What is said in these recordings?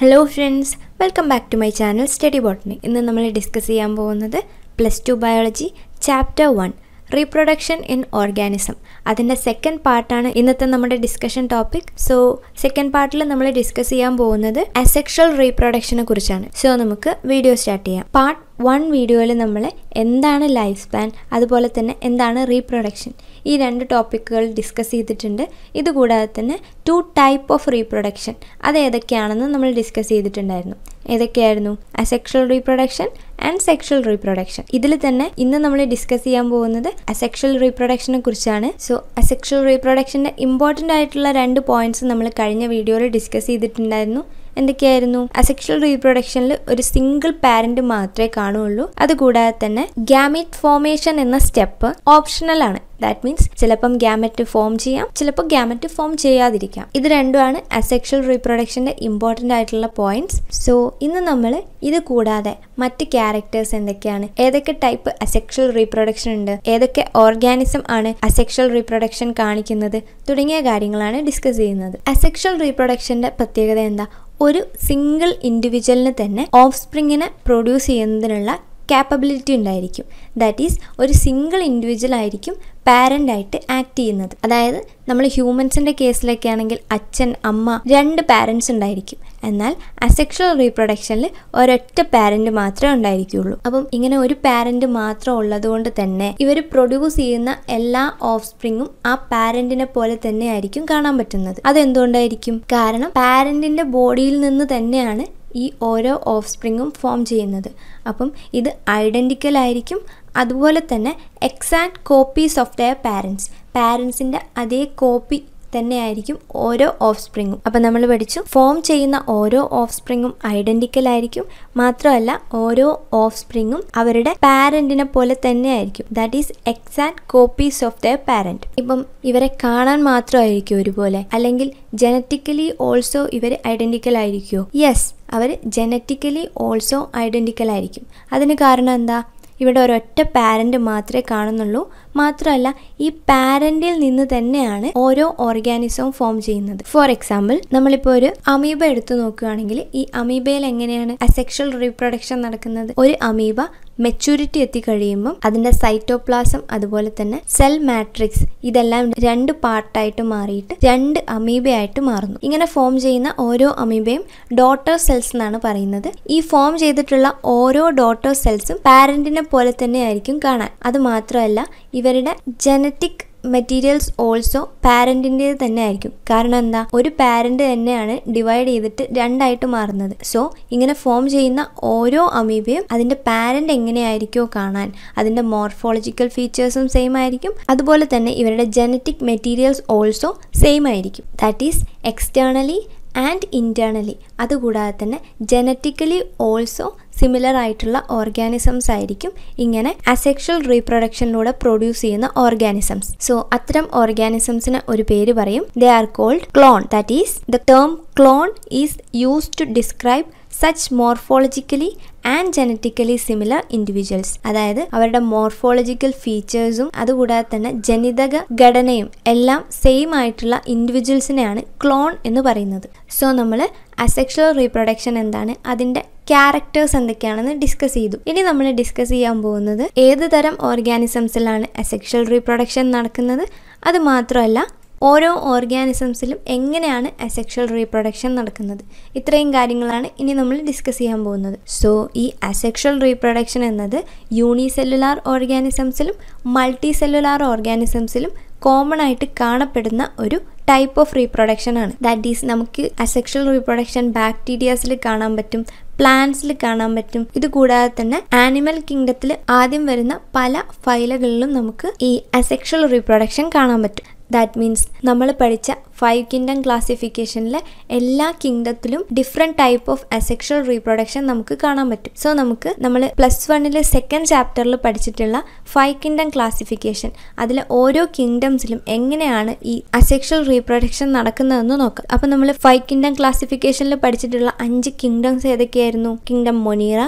hello friends welcome back to my channel study botany ഇന്ന് നമ്മൾ discuss ചെയ്യാൻ പോകുന്നത് plus two biology chapter one reproduction in organism അതിൻ്റെ second പാർട്ടാണ് ഇന്നത്തെ നമ്മുടെ ഡിസ്കഷൻ ടോപ്പിക് സോ സെക്കൻഡ് പാർട്ടിൽ നമ്മൾ ഡിസ്കസ് ചെയ്യാൻ പോകുന്നത് അസെക്ഷൽ റീപ്രൊഡക്ഷനെ കുറിച്ചാണ് സോ നമുക്ക് വീഡിയോ സ്റ്റാർട്ട് ചെയ്യാം പാർട്ട് വൺ വീഡിയോയിൽ നമ്മൾ എന്താണ് ലൈഫ് സ്പാൻ അതുപോലെ തന്നെ എന്താണ് റീപ്രൊഡക്ഷൻ ഈ രണ്ട് ടോപ്പിക്കുകൾ ഡിസ്കസ് ചെയ്തിട്ടുണ്ട് ഇതുകൂടാതെ തന്നെ ടു ടൈപ്പ് ഓഫ് റീപ്രൊഡക്ഷൻ അത് ഏതൊക്കെയാണെന്ന് നമ്മൾ ഡിസ്കസ് ചെയ്തിട്ടുണ്ടായിരുന്നു ഏതൊക്കെയായിരുന്നു asexual reproduction and sexual reproduction ഇതിൽ തന്നെ ഇന്ന് നമ്മൾ ഡിസ്കസ് ചെയ്യാൻ പോകുന്നത് അസെക്ഷൽ റീപ്രൊഡക്ഷനെ കുറിച്ചാണ് സോ അസെക്ഷൽ റീപ്രൊഡക്ഷൻ്റെ ഇമ്പോർട്ടൻ്റ് ആയിട്ടുള്ള രണ്ട് പോയിന്റ്സ് നമ്മൾ കഴിഞ്ഞ വീഡിയോയിൽ ഡിസ്കസ് ചെയ്തിട്ടുണ്ടായിരുന്നു എന്തൊക്കെയായിരുന്നു അസെക്ഷൽ റീപ്രൊഡക്ഷനിൽ ഒരു സിംഗിൾ പാരന്റ് മാത്രമേ കാണുകയുള്ളൂ അതുകൂടാതെ തന്നെ ഗ്യാമിറ്റ് ഫോമേഷൻ എന്ന സ്റ്റെപ്പ് ഓപ്ഷണൽ ആണ് ദാറ്റ് മീൻസ് ചിലപ്പം ഗ്യാമറ്റ് ഫോം ചെയ്യാം ചിലപ്പോൾ ഗ്യാമറ്റ് ഫോം ചെയ്യാതിരിക്കാം ഇത് രണ്ടുമാണ് അസെക്ഷൽ റീപ്രൊഡക്ഷന്റെ ഇമ്പോർട്ടൻ്റ് ആയിട്ടുള്ള പോയിന്റ്സ് സോ ഇന്ന് നമ്മൾ ഇത് കൂടാതെ മറ്റ് ക്യാരക്ടേഴ്സ് എന്തൊക്കെയാണ് ഏതൊക്കെ ടൈപ്പ് അസെക്ഷൽ റീപ്രൊഡക്ഷൻ ഉണ്ട് ഏതൊക്കെ ഓർഗാനിസം ആണ് അസെക്ഷൽ റീപ്രൊഡക്ഷൻ കാണിക്കുന്നത് തുടങ്ങിയ കാര്യങ്ങളാണ് ഡിസ്കസ് ചെയ്യുന്നത് അസെക്ഷൽ റീപ്രൊഡക്ഷൻ്റെ പ്രത്യേകത എന്താ ഒരു സിംഗിൾ ഇൻഡിവിജ്വലിന് തന്നെ ഓഫ് സ്പ്രിങ്ങിനെ പ്രൊഡ്യൂസ് ചെയ്യുന്നതിനുള്ള ക്യാപ്പബിലിറ്റി ഉണ്ടായിരിക്കും ദാറ്റ് ഈസ് ഒരു സിംഗിൾ ഇൻഡിവിജ്വൽ ആയിരിക്കും പാരൻ്റായിട്ട് ആക്ട് ചെയ്യുന്നത് അതായത് നമ്മൾ ഹ്യൂമൻസിൻ്റെ കേസിലൊക്കെ ആണെങ്കിൽ അച്ഛൻ അമ്മ രണ്ട് പാരൻസ് ഉണ്ടായിരിക്കും എന്നാൽ അസെക്ഷൽ റീപ്രൊഡക്ഷനിൽ ഒരൊറ്റ പാരൻ്റ് മാത്രമേ ഉണ്ടായിരിക്കുകയുള്ളൂ അപ്പം ഇങ്ങനെ ഒരു പാരൻ്റ് മാത്രം ഉള്ളതുകൊണ്ട് തന്നെ ഇവർ പ്രൊഡ്യൂസ് ചെയ്യുന്ന എല്ലാ ഓഫ് സ്പ്രിങ്ങും ആ പാരൻറ്റിനെ പോലെ തന്നെ ആയിരിക്കും കാണാൻ പറ്റുന്നത് അതെന്തുകൊണ്ടായിരിക്കും കാരണം പാരൻറ്റിൻ്റെ ബോഡിയിൽ നിന്ന് തന്നെയാണ് ഈ ഓരോ ഓഫ് സ്പ്രിങ്ങും ഫോം ചെയ്യുന്നത് അപ്പം ഇത് ഐഡൻറ്റിക്കൽ ആയിരിക്കും അതുപോലെ തന്നെ exact copies of their parents പാരൻസിൻ്റെ അതേ കോപ്പി തന്നെയായിരിക്കും ഓരോ ഓഫ് സ്പ്രിങ്ങും അപ്പം നമ്മൾ പഠിച്ചു ഫോം ചെയ്യുന്ന ഓരോ ഓഫ് സ്പ്രിങ്ങും ഐഡൻറ്റിക്കൽ ആയിരിക്കും മാത്രമല്ല ഓരോ ഓഫ് സ്പ്രിങ്ങും അവരുടെ പാരൻറ്റിനെ പോലെ തന്നെയായിരിക്കും that is exact copies of the parent ഇപ്പം ഇവരെ കാണാൻ മാത്രമായിരിക്കും ഒരുപോലെ അല്ലെങ്കിൽ ജനറ്റിക്കലി ഓൾസോ ഇവർ ഐഡൻറ്റിക്കൽ ആയിരിക്കുമോ യെസ് അവർ ജനറ്റിക്കലി ഓൾസോ ഐഡൻറ്റിക്കൽ ആയിരിക്കും അതിന് കാരണം എന്താ ഇവിടെ ഒരൊറ്റ പാരന്റ് മാത്രമേ കാണുന്നുള്ളൂ മാത്രമല്ല ഈ പാരന്റിൽ നിന്ന് തന്നെയാണ് ഓരോ ഓർഗാനിസവും ഫോം ചെയ്യുന്നത് ഫോർ എക്സാമ്പിൾ നമ്മളിപ്പോൾ ഒരു അമീബ എടുത്തു നോക്കുകയാണെങ്കിൽ ഈ അമീബയിൽ എങ്ങനെയാണ് അസെക്ഷൽ റീപ്രൊഡക്ഷൻ നടക്കുന്നത് ഒരു അമീബ മെച്യൂരിറ്റി എത്തിക്കഴിയുമ്പം അതിൻ്റെ സൈറ്റോപ്ലാസം അതുപോലെ തന്നെ സെൽ മാട്രിക്സ് ഇതെല്ലാം രണ്ട് പാർട്ടായിട്ട് മാറിയിട്ട് രണ്ട് അമീബയായിട്ട് മാറുന്നു ഇങ്ങനെ ഫോം ചെയ്യുന്ന ഓരോ അമീബയും ഡോട്ടർ സെൽസ് എന്നാണ് പറയുന്നത് ഈ ഫോം ചെയ്തിട്ടുള്ള ഓരോ ഡോട്ടർ സെൽസും പാരന്റിനെ പോലെ തന്നെ ആയിരിക്കും കാണാൻ അത് മാത്രമല്ല ഇവരുടെ ജനറ്റിക് മെറ്റീരിയൽസ് ഓൾസോ പാരന്റിൻ്റെ തന്നെ ആയിരിക്കും കാരണം എന്താ ഒരു പാരന്റ് തന്നെയാണ് ഡിവൈഡ് ചെയ്തിട്ട് രണ്ടായിട്ട് മാറുന്നത് സോ ഇങ്ങനെ ഫോം ചെയ്യുന്ന ഓരോ അമീബയും അതിൻ്റെ പാരന്റ് എങ്ങനെയായിരിക്കുമോ കാണാൻ അതിൻ്റെ മോർഫോളജിക്കൽ ഫീച്ചേഴ്സും സെയിം ആയിരിക്കും അതുപോലെ തന്നെ ഇവരുടെ ജനറ്റിക് മെറ്റീരിയൽസ് ഓൾസോ സെയിം ആയിരിക്കും that is externally and internally അതുകൂടാതെ തന്നെ ജനറ്റിക്കലി ഓൾസോ സിമിലർ ആയിട്ടുള്ള ഓർഗാനിസംസ് ആയിരിക്കും ഇങ്ങനെ അസെക്ഷൽ റീപ്രൊഡക്ഷനിലൂടെ പ്രൊഡ്യൂസ് ചെയ്യുന്ന ഓർഗാനിസംസ് സോ അത്തരം ഓർഗാനിസംസിന് ഒരു പേര് പറയും they are called clone that is the term clone is use to describe such morphologically and genetically similar individuals അതായത് അവരുടെ മോർഫോളജിക്കൽ ഫീച്ചേഴ്സും അതുകൂടാതെ തന്നെ ജനിതക ഘടനയും എല്ലാം സെയിം ആയിട്ടുള്ള ഇൻഡിവിജ്വൽസിനെയാണ് ക്ലോൺ എന്ന് പറയുന്നത് സോ നമ്മൾ അസെക്ഷൽ റീപ്രൊഡക്ഷൻ എന്താണ് അതിൻ്റെ ക്യാരക്ടേഴ്സ് എന്തൊക്കെയാണെന്ന് ഡിസ്കസ് ചെയ്തു ഇനി നമ്മൾ ഡിസ്കസ് ചെയ്യാൻ പോകുന്നത് ഏത് തരം ഓർഗാനിസംസിലാണ് അസെക്ഷൽ റീപ്രൊഡക്ഷൻ നടക്കുന്നത് അത് മാത്രമല്ല ഓരോ ഓർഗാനിസംസിലും എങ്ങനെയാണ് അസെക്ഷൽ റീപ്രൊഡക്ഷൻ നടക്കുന്നത് ഇത്രയും കാര്യങ്ങളാണ് ഇനി നമ്മൾ ഡിസ്കസ് ചെയ്യാൻ പോകുന്നത് സോ ഈ അസെക്ഷൽ റീപ്രൊഡക്ഷൻ എന്നത് യൂണിസെല്ലുലാർ ഓർഗാനിസംസിലും മൾട്ടി സെല്ലുലാർ ഓർഗാനിസംസിലും കോമൺ ആയിട്ട് കാണപ്പെടുന്ന ഒരു ടൈപ്പ് ഓഫ് റീപ്രൊഡക്ഷൻ ആണ് ദാറ്റ് ഈസ് നമുക്ക് അസെക്ഷൽ റീപ്രൊഡക്ഷൻ ബാക്ടീരിയാസിൽ കാണാൻ പറ്റും പ്ലാന്റ്സിൽ കാണാൻ പറ്റും ഇത് കൂടാതെ തന്നെ ആനിമൽ കിങ്ഡത്തിൽ ആദ്യം വരുന്ന പല ഫൈലകളിലും നമുക്ക് ഈ അസെക്ഷൽ റീപ്രൊഡക്ഷൻ കാണാൻ പറ്റും ദാറ്റ് മീൻസ് നമ്മൾ പഠിച്ച ഫൈവ് കിങ്ഡം ക്ലാസിഫിക്കേഷനിലെ എല്ലാ കിങ്ഡത്തിലും different type of asexual reproduction നമുക്ക് കാണാൻ പറ്റും സോ നമുക്ക് നമ്മൾ പ്ലസ് വണ്ണിലെ സെക്കൻഡ് ചാപ്റ്ററിൽ പഠിച്ചിട്ടുള്ള ഫൈവ് കിങ്ഡം ക്ലാസിഫിക്കേഷൻ അതിലെ ഓരോ കിങ്ഡംസിലും എങ്ങനെയാണ് ഈ അസെക്ഷൽ റീപ്രൊഡക്ഷൻ നടക്കുന്നതെന്ന് നോക്കാം അപ്പോൾ നമ്മൾ ഫൈവ് കിങ്ഡം ക്ലാസിഫിക്കേഷനിൽ പഠിച്ചിട്ടുള്ള അഞ്ച് കിങ്ഡംസ് ഏതൊക്കെയായിരുന്നു kingdom Monera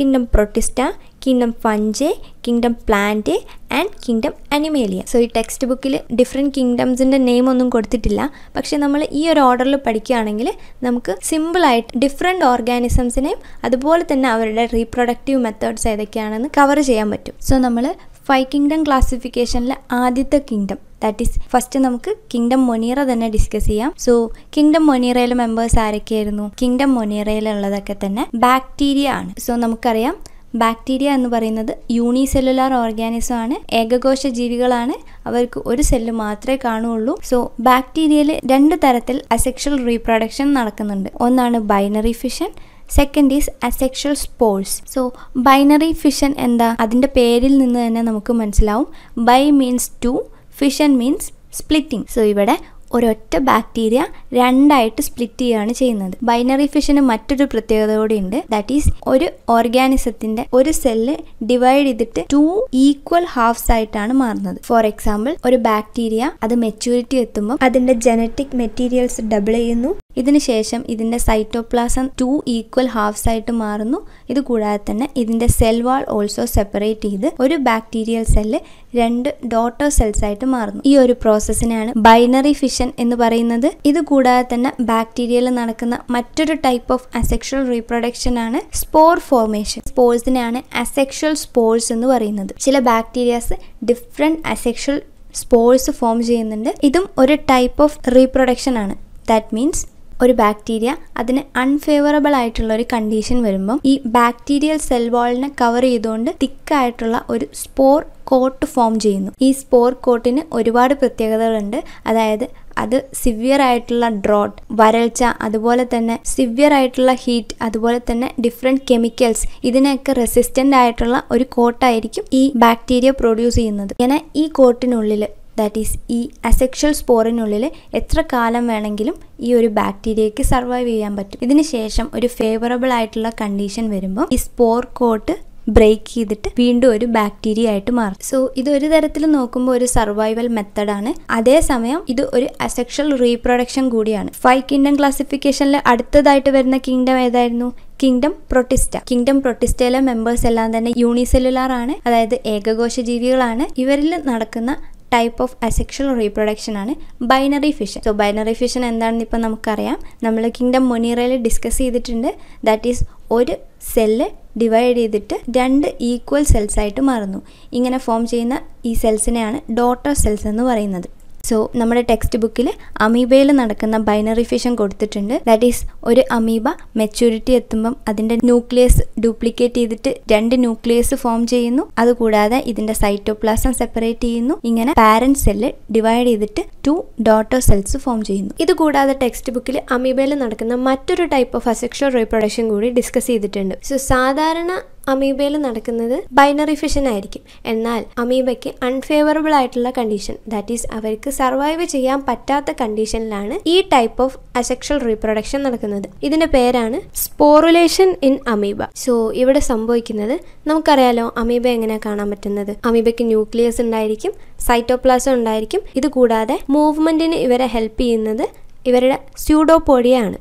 kingdom protista, kingdom fungi kingdom plant and kingdom animalia so ഈ ടെക്സ്റ്റ് ബുക്കിൽ ഡിഫറെൻറ്റ് കിങ്ഡംസിൻ്റെ നെയിം ഒന്നും കൊടുത്തിട്ടില്ല പക്ഷേ നമ്മൾ ഈ ഒരു ഓർഡറിൽ പഠിക്കുകയാണെങ്കിൽ നമുക്ക് സിമ്പിളായിട്ട് ഡിഫറെൻറ്റ് ഓർഗാനിസംസിനെയും അതുപോലെ തന്നെ അവരുടെ റീപ്രൊഡക്റ്റീവ് മെത്തേഡ്സ് ഏതൊക്കെയാണെന്ന് കവർ ചെയ്യാൻ പറ്റും സോ നമ്മൾ ഫൈവ് കിങ്ഡം ക്ലാസിഫിക്കേഷനിലെ ആദ്യത്തെ കിങ്ഡം ദാറ്റ് ഈസ് ഫസ്റ്റ് നമുക്ക് കിങ്ഡം മൊനീറ തന്നെ ഡിസ്കസ് ചെയ്യാം സോ കിങ്ഡം മൊനീറയിലെ മെമ്പേഴ്സ് ആരൊക്കെയായിരുന്നു കിങ്ഡം മൊനീറയിലുള്ളതൊക്കെ തന്നെ ബാക്ടീരിയ ആണ് സോ നമുക്കറിയാം ബാക്ടീരിയ എന്ന് പറയുന്നത് യൂണിസെല്ലുലാർ ഓർഗാനിസം ആണ് ഏകകോശ ജീവികളാണ് അവർക്ക് ഒരു സെല്ല് മാത്രമേ കാണുകയുള്ളൂ സോ ബാക്ടീരിയയിൽ രണ്ട് തരത്തിൽ അസെക്ഷൽ റീപ്രൊഡക്ഷൻ നടക്കുന്നുണ്ട് ഒന്നാണ് binary fission second is asexual spores so binary fission എന്താ അതിൻ്റെ പേരിൽ നിന്ന് തന്നെ നമുക്ക് മനസ്സിലാവും bi means two fission means splitting so ഇവിടെ ഒരൊറ്റ ബാക്ടീരിയ രണ്ടായിട്ട് സ്പ്ലിറ്റ് ചെയ്യുകയാണ് ചെയ്യുന്നത് ബൈനറി ഫിഷന് മറ്റൊരു പ്രത്യേകത കൂടി ഉണ്ട് ദാറ്റ് ഈസ് ഒരു ഓർഗാനിസത്തിന്റെ ഒരു സെല്ല് ഡിവൈഡ് ചെയ്തിട്ട് ടു ഈക്വൽ ഹാഫ്സ് ആയിട്ടാണ് മാറുന്നത് ഫോർ എക്സാമ്പിൾ ഒരു ബാക്ടീരിയ അത് മെച്യൂരിറ്റി എത്തുമ്പോൾ അതിന്റെ ജനറ്റിക് മെറ്റീരിയൽസ് ഡബിൾ ചെയ്യുന്നു ഇതിനുശേഷം ഇതിൻ്റെ സൈറ്റോപ്ലാസം ടു ഈക്വൽ ഹാഫ്സ് ആയിട്ട് മാറുന്നു ഇത് കൂടാതെ തന്നെ ഇതിൻ്റെ സെൽ വാൾ ഓൾസോ സെപ്പറേറ്റ് ചെയ്ത് ഒരു ബാക്ടീരിയൽ സെല്ല് രണ്ട് ഡോട്ടർ സെൽസ് ആയിട്ട് മാറുന്നു ഈ ഒരു പ്രോസസ്സിനാണ് ബൈനറി ഫിഷൻ എന്ന് പറയുന്നത് ഇത് കൂടാതെ തന്നെ ബാക്ടീരിയയിൽ നടക്കുന്ന മറ്റൊരു ടൈപ്പ് ഓഫ് അസെക്ഷൽ റീപ്രൊഡക്ഷൻ ആണ് സ്പോർ ഫോർമേഷൻ സ്പോർസിനെയാണ് അസെക്ഷൽ സ്പോർസ് എന്ന് പറയുന്നത് ചില bacterias different asexual spores form ചെയ്യുന്നുണ്ട് ഇതും ഒരു ടൈപ്പ് ഓഫ് റീപ്രൊഡക്ഷൻ ആണ് ദാറ്റ് മീൻസ് ഒരു ബാക്ടീരിയ അതിന് അൺഫേവറബിൾ ആയിട്ടുള്ള ഒരു കണ്ടീഷൻ വരുമ്പം ഈ ബാക്ടീരിയൽ സെൽ വാളിനെ കവർ ചെയ്തുകൊണ്ട് തിക്കായിട്ടുള്ള ഒരു സ്പോർ കോട്ട് ഫോം ചെയ്യുന്നു ഈ സ്പോർ കോട്ടിന് ഒരുപാട് പ്രത്യേകതകളുണ്ട് അതായത് അത് സിവിയർ ആയിട്ടുള്ള ഡ്രോട്ട് വരൾച്ച അതുപോലെ തന്നെ സിവിയർ ആയിട്ടുള്ള ഹീറ്റ് അതുപോലെ തന്നെ ഡിഫറെൻറ്റ് കെമിക്കൽസ് ഇതിനൊക്കെ റെസിസ്റ്റൻ്റ് ആയിട്ടുള്ള ഒരു കോട്ടായിരിക്കും ഈ ബാക്ടീരിയ പ്രൊഡ്യൂസ് ചെയ്യുന്നത് ഇങ്ങനെ ഈ കോട്ടിനുള്ളിൽ ദാറ്റ് ഈസ് ഈ അസെക്ഷൽ സ്പോറിനുള്ളിൽ എത്ര കാലം വേണമെങ്കിലും ഈ ഒരു ബാക്ടീരിയയ്ക്ക് സർവൈവ് ചെയ്യാൻ പറ്റും ഇതിന് ശേഷം ഒരു ഫേവറബിൾ ആയിട്ടുള്ള കണ്ടീഷൻ വരുമ്പോൾ ഈ സ്പോർ കോട്ട് ബ്രേക്ക് ചെയ്തിട്ട് വീണ്ടും ഒരു ബാക്ടീരിയ ആയിട്ട് മാറും സോ ഇത് ഒരു തരത്തിൽ നോക്കുമ്പോൾ ഒരു സർവൈവൽ മെത്തഡാണ് അതേസമയം ഇത് ഒരു അസെക്ഷൽ റീപ്രൊഡക്ഷൻ കൂടിയാണ് ഫൈവ് കിങ്ഡം ക്ലാസിഫിക്കേഷനിൽ അടുത്തതായിട്ട് വരുന്ന കിങ്ഡം ഏതായിരുന്നു കിങ്ഡം പ്രൊട്ടിസ്റ്റ കിങ്ഡം പ്രൊട്ടിസ്റ്റയിലെ മെമ്പേഴ്സ് എല്ലാം തന്നെ യൂണിസെല്ലുലാർ ആണ് അതായത് ഏകകോശ ജീവികളാണ് ഇവരിൽ നടക്കുന്ന ടൈപ്പ് ഓഫ് അസെക്ഷൽ റീപ്രൊഡക്ഷൻ ആണ് binary fission so binary fission എന്താണെന്ന് ഇപ്പം നമുക്കറിയാം നമ്മൾ കിങ്ഡം മൊനീറയിൽ ഡിസ്കസ് ചെയ്തിട്ടുണ്ട് ദാറ്റ് ഈസ് ഒരു സെല്ല് ഡിവൈഡ് ചെയ്തിട്ട് രണ്ട് ഈക്വൽ സെൽസായിട്ട് മാറുന്നു ഇങ്ങനെ ഫോം ചെയ്യുന്ന ഈ സെൽസിനെയാണ് ഡോട്ടർ സെൽസ് എന്ന് പറയുന്നത് സോ നമ്മുടെ ടെക്സ്റ്റ് ബുക്കിൽ അമീബയിൽ നടക്കുന്ന ബൈനറി ഫിഷൻ കൊടുത്തിട്ടുണ്ട് ദാറ്റ് ഈസ് ഒരു അമീബ മെച്യൂരിറ്റി എത്തുമ്പം അതിൻ്റെ ന്യൂക്ലിയസ് ഡ്യൂപ്ലിക്കേറ്റ് ചെയ്തിട്ട് രണ്ട് ന്യൂക്ലിയസ് ഫോം ചെയ്യുന്നു അതുകൂടാതെ ഇതിൻ്റെ സൈറ്റോപ്ലാസം സെപ്പറേറ്റ് ചെയ്യുന്നു ഇങ്ങനെ പാരൻറ്റ് സെല്ല് ഡിവൈഡ് ചെയ്തിട്ട് ടു ഡോട്ടോ സെൽസ് ഫോം ചെയ്യുന്നു ഇതുകൂടാതെ ടെക്സ്റ്റ് ബുക്കിൽ അമീബയിൽ നടക്കുന്ന മറ്റൊരു ടൈപ്പ് ഓഫ് അസെക്ഷൽ റീപ്രൊഡക്ഷൻ കൂടി ഡിസ്കസ് ചെയ്തിട്ടുണ്ട് സോ സാധാരണ അമീബയിൽ നടക്കുന്നത് ബൈനറി ഫിഷൻ ആയിരിക്കും എന്നാൽ അമീബയ്ക്ക് അൺഫേവറബിൾ ആയിട്ടുള്ള കണ്ടീഷൻ ദാറ്റ് ഈസ് അവർക്ക് സർവൈവ് ചെയ്യാൻ പറ്റാത്ത കണ്ടീഷനിലാണ് ഈ ടൈപ്പ് ഓഫ് അസെക്ഷൽ റീപ്രൊഡക്ഷൻ നടക്കുന്നത് ഇതിന്റെ പേരാണ് സ്പോറുലേഷൻ ഇൻ അമീബ സോ ഇവിടെ സംഭവിക്കുന്നത് നമുക്കറിയാലോ അമീബ എങ്ങനെയാണ് കാണാൻ പറ്റുന്നത് അമീബയ്ക്ക് ന്യൂക്ലിയസ് ഉണ്ടായിരിക്കും സൈറ്റോപ്ലാസം ഉണ്ടായിരിക്കും ഇത് കൂടാതെ മൂവ്മെന്റിന് ഇവരെ ഹെൽപ്പ് ചെയ്യുന്നത് ഇവരുടെ സ്യൂഡോപോഡിയ ആണ്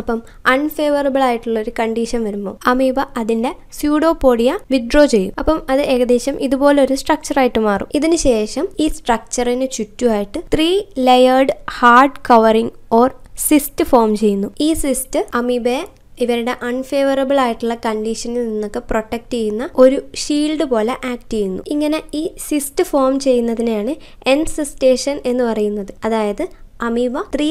അപ്പം അൺഫേവറബിൾ ആയിട്ടുള്ള ഒരു കണ്ടീഷൻ വരുമ്പോൾ അമീബ അതിന്റെ സ്യൂഡോപോഡിയ വിഡ്രോ ചെയ്യും അപ്പം അത് ഏകദേശം ഇതുപോലെ ഒരു ആയിട്ട് മാറും ഇതിനുശേഷം ഈ സ്ട്രക്ചറിന് ചുറ്റുമായിട്ട് three layered hard covering or cyst form ചെയ്യുന്നു ഈ സിസ്റ്റ് അമീബയെ ഇവരുടെ അൺഫേവറബിൾ ആയിട്ടുള്ള കണ്ടീഷനിൽ നിന്നൊക്കെ പ്രൊട്ടക്റ്റ് ചെയ്യുന്ന ഒരു ഷീൽഡ് പോലെ ആക്ട് ചെയ്യുന്നു ഇങ്ങനെ ഈ സിസ്റ്റ് ഫോം ചെയ്യുന്നതിനെയാണ് എൻസിസ്റ്റേഷൻ എന്ന് പറയുന്നത് അതായത് അമീബ ത്രീ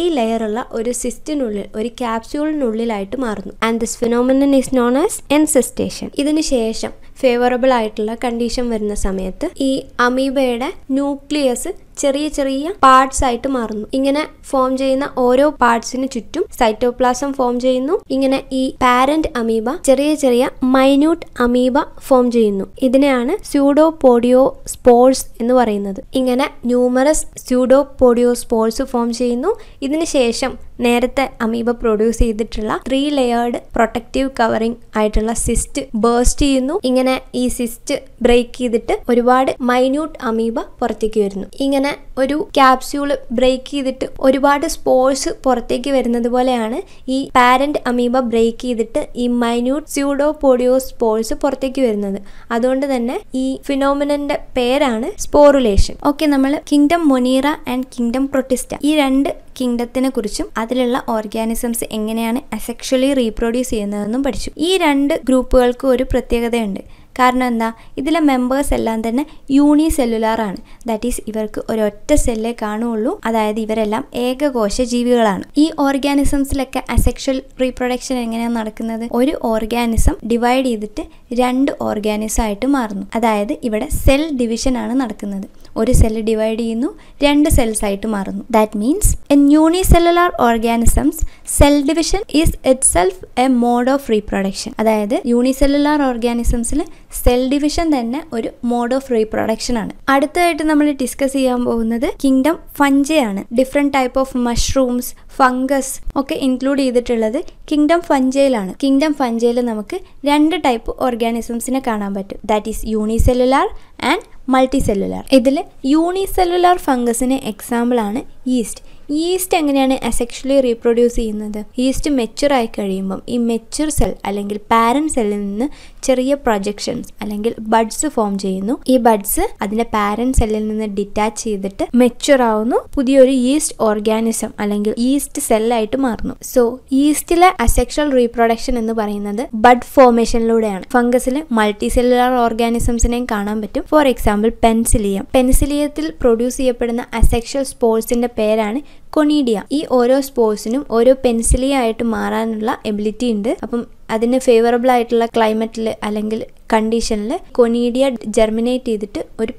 ഉള്ള ഒരു സിസ്റ്റിനുള്ളിൽ ഒരു ക്യാപ്സ്യൂളിനുള്ളിലായിട്ട് മാറുന്നു and this phenomenon is known as encystation ഇതിനുശേഷം ഫേവറബിൾ ആയിട്ടുള്ള കണ്ടീഷൻ വരുന്ന സമയത്ത് ഈ അമീബയുടെ ന്യൂക്ലിയസ് ചെറിയ ചെറിയ പാർട്സ് ആയിട്ട് മാറുന്നു ഇങ്ങനെ ഫോം ചെയ്യുന്ന ഓരോ പാർട്സിന് ചുറ്റും സൈറ്റോപ്ലാസം ഫോം ചെയ്യുന്നു ഇങ്ങനെ ഈ പാരന്റ് അമീബ ചെറിയ ചെറിയ മൈന്യൂട്ട് അമീബ ഫോം ചെയ്യുന്നു ഇതിനെയാണ് സ്യൂഡോ പോഡിയോ സ്പോർട്സ് എന്ന് പറയുന്നത് ഇങ്ങനെ numerous pseudopodiospores form ചെയ്യുന്നു ഇതിനുശേഷം ശേഷം നേരത്തെ അമീബ പ്രൊഡ്യൂസ് ചെയ്തിട്ടുള്ള ത്രീ ലെയേർഡ് പ്രൊട്ടക്റ്റീവ് കവറിംഗ് ആയിട്ടുള്ള സിസ്റ്റ് ബേസ്റ്റ് ചെയ്യുന്നു ഇങ്ങനെ ഈ സിസ്റ്റ് ബ്രേക്ക് ചെയ്തിട്ട് ഒരുപാട് മൈന്യൂട്ട് അമീബ പുറത്തേക്ക് വരുന്നു ഇങ്ങനെ ഒരു ക്യാപ്സ്യൂൾ ബ്രേക്ക് ചെയ്തിട്ട് ഒരുപാട് സ്പോർട്സ് പുറത്തേക്ക് വരുന്നത് പോലെയാണ് ഈ പാരന്റ് അമീബ ബ്രേക്ക് ചെയ്തിട്ട് ഈ മൈന്യൂട്ട് സ്യൂഡോ പോഡിയോ സ്പോർട്സ് പുറത്തേക്ക് വരുന്നത് അതുകൊണ്ട് തന്നെ ഈ ഫിനോമിനന്റെ പേരാണ് സ്പോറുലേഷൻ ഓക്കെ നമ്മൾ kingdom Monera and kingdom Protista ഈ രണ്ട് കിങ്ഡത്തിനെ കുറിച്ചും അതിലുള്ള ഓർഗാനിസംസ് എങ്ങനെയാണ് അസെക്ഷലി റീപ്രൊഡ്യൂസ് ചെയ്യുന്നതെന്നും പഠിച്ചു ഈ രണ്ട് ഗ്രൂപ്പുകൾക്കും ഒരു പ്രത്യേകതയുണ്ട് കാരണം എന്താ ഇതിലെ മെമ്പേഴ്സ് എല്ലാം തന്നെ യൂണി ആണ് ദാറ്റ് ഈസ് ഇവർക്ക് ഒരൊറ്റ സെല്ലേ കാണുകയുള്ളൂ അതായത് ഇവരെല്ലാം ഏകകോശ ജീവികളാണ് ഈ ഓർഗാനിസംസിലൊക്കെ അസെക്ഷൽ റീപ്രൊഡക്ഷൻ എങ്ങനെയാണ് നടക്കുന്നത് ഒരു ഓർഗാനിസം ഡിവൈഡ് ചെയ്തിട്ട് രണ്ട് ഓർഗാനിസം ആയിട്ട് മാറുന്നു അതായത് ഇവിടെ സെൽ ഡിവിഷൻ ആണ് നടക്കുന്നത് ഒരു സെല്ല് ഡിവൈഡ് ചെയ്യുന്നു രണ്ട് സെൽസ് ആയിട്ട് മാറുന്നു that means unicellular organisms cell division is itself a mode of reproduction അതായത് സെല്ലുലാർ ഓർഗാനിസംസിൽ സെൽ ഡിവിഷൻ തന്നെ ഒരു മോഡ് ഓഫ് റീപ്രൊഡക്ഷൻ ആണ് അടുത്തതായിട്ട് നമ്മൾ ഡിസ്കസ് ചെയ്യാൻ പോകുന്നത് കിങ്ഡം ഫഞ്ചയാണ് different type of mushrooms fungus ഒക്കെ ഇൻക്ലൂഡ് ചെയ്തിട്ടുള്ളത് കിങ്ഡം ഫഞ്ചയിലാണ് കിങ്ഡം ഫഞ്ചയിൽ നമുക്ക് രണ്ട് ടൈപ്പ് ഓർഗാനിസംസിനെ കാണാൻ പറ്റും that is unicellular and multicellular ഇതിൽ യൂണിസെല്ലുലാർ ഫംഗസിന് എക്സാമ്പിളാണ് ഈസ്റ്റ് ഈസ്റ്റ് എങ്ങനെയാണ് അസെക്ഷലി റീപ്രൊഡ്യൂസ് ചെയ്യുന്നത് ഈസ്റ്റ് മെച്ചുർ ആയി കഴിയുമ്പം ഈ മെച്ചുർ സെൽ അല്ലെങ്കിൽ പാരൻ സെല്ലിൽ നിന്ന് ചെറിയ പ്രൊജക്ഷൻസ് അല്ലെങ്കിൽ ബഡ്സ് ഫോം ചെയ്യുന്നു ഈ ബഡ്സ് അതിന്റെ പാരൻ സെല്ലിൽ നിന്ന് ഡിറ്റാച്ച് ചെയ്തിട്ട് മെച്ചുർ ആവുന്നു പുതിയൊരു ഈസ്റ്റ് ഓർഗാനിസം അല്ലെങ്കിൽ ഈസ്റ്റ് സെല്ലായിട്ട് മാറുന്നു സോ ഈസ്റ്റിലെ അസെക്ഷൽ റീപ്രൊഡക്ഷൻ എന്ന് പറയുന്നത് ബഡ് ഫോർമേഷനിലൂടെയാണ് ഫംഗസിൽ മൾട്ടി സെല്ലുലാർ ഓർഗാനിസംസിനെയും കാണാൻ പറ്റും ഫോർ എക്സാമ്പിൾ പെൻസിലിയം പെൻസിലിയത്തിൽ പ്രൊഡ്യൂസ് ചെയ്യപ്പെടുന്ന അസെക്ഷൽ സ്പോർട്സിന്റെ പേരാണ് കൊണീഡിയ ഈ ഓരോ സ്പോർട്സിനും ഓരോ പെൻസിലി ആയിട്ട് മാറാനുള്ള എബിലിറ്റി ഉണ്ട് അപ്പം അതിന് ഫേവറബിൾ ആയിട്ടുള്ള ക്ലൈമറ്റിൽ അല്ലെങ്കിൽ കണ്ടീഷനിൽ കൊനീഡിയ ജെർമിനേറ്റ് ചെയ്തിട്ട് ഒരു